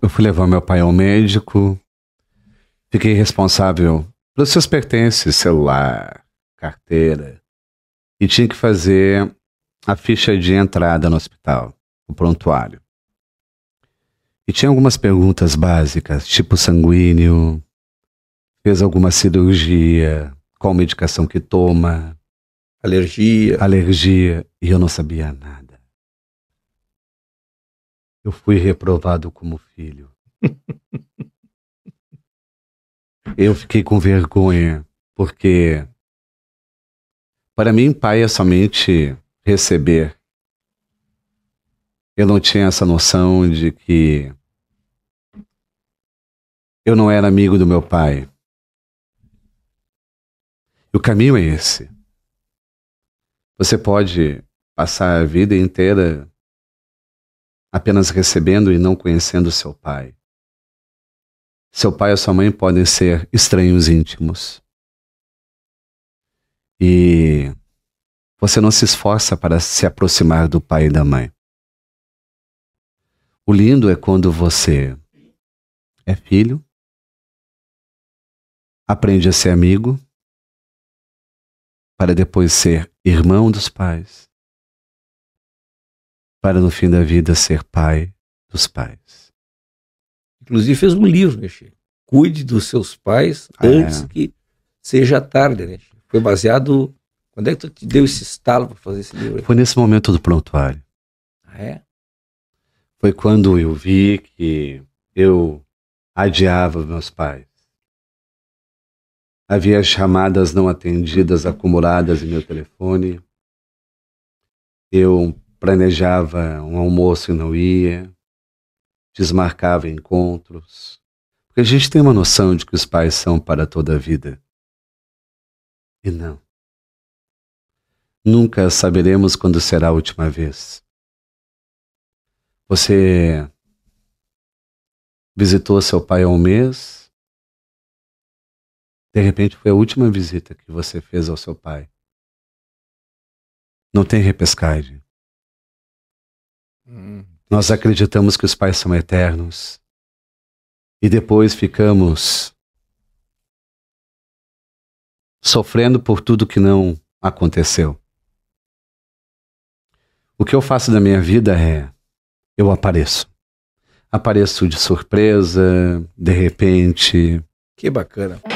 Eu fui levar meu pai ao médico, fiquei responsável pelos seus pertences, celular, carteira, e tinha que fazer a ficha de entrada no hospital, o prontuário. E tinha algumas perguntas básicas, tipo sanguíneo, fez alguma cirurgia, qual medicação que toma, alergia. Alergia, e eu não sabia nada. Eu fui reprovado como filho. eu fiquei com vergonha, porque para mim, pai é somente receber. Eu não tinha essa noção de que eu não era amigo do meu pai. E o caminho é esse. Você pode passar a vida inteira apenas recebendo e não conhecendo seu pai. Seu pai ou sua mãe podem ser estranhos íntimos. E você não se esforça para se aproximar do pai e da mãe. O lindo é quando você é filho, aprende a ser amigo, para depois ser irmão dos pais, para no fim da vida ser pai dos pais. Inclusive fez um livro, né, Chico? Cuide dos seus pais ah, é. antes é. que seja tarde, né? Foi baseado. Quando é que tu te deu esse estalo para fazer esse livro? Foi nesse momento do prontuário. Ah, é? Foi quando eu vi que eu adiava meus pais. Havia chamadas não atendidas acumuladas em meu telefone. Eu planejava um almoço e não ia, desmarcava encontros. Porque a gente tem uma noção de que os pais são para toda a vida. E não. Nunca saberemos quando será a última vez. Você visitou seu pai há um mês. De repente foi a última visita que você fez ao seu pai. Não tem repescagem. Nós acreditamos que os pais são eternos. E depois ficamos sofrendo por tudo que não aconteceu. O que eu faço da minha vida é eu apareço. Apareço de surpresa, de repente. Que bacana.